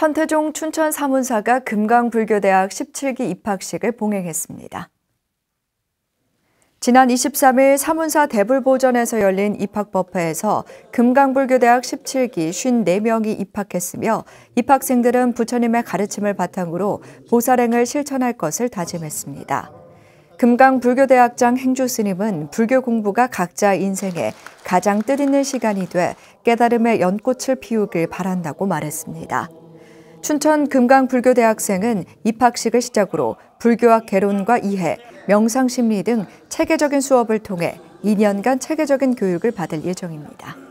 천태종 춘천 사문사가 금강불교대학 17기 입학식을 봉행했습니다. 지난 23일 사문사 대불보전에서 열린 입학법회에서 금강불교대학 17기 54명이 입학했으며 입학생들은 부처님의 가르침을 바탕으로 보살행을 실천할 것을 다짐했습니다. 금강불교대학장 행주스님은 불교 공부가 각자 인생에 가장 뜻있는 시간이 돼 깨달음의 연꽃을 피우길 바란다고 말했습니다. 춘천 금강불교대학생은 입학식을 시작으로 불교학 개론과 이해, 명상심리 등 체계적인 수업을 통해 2년간 체계적인 교육을 받을 예정입니다.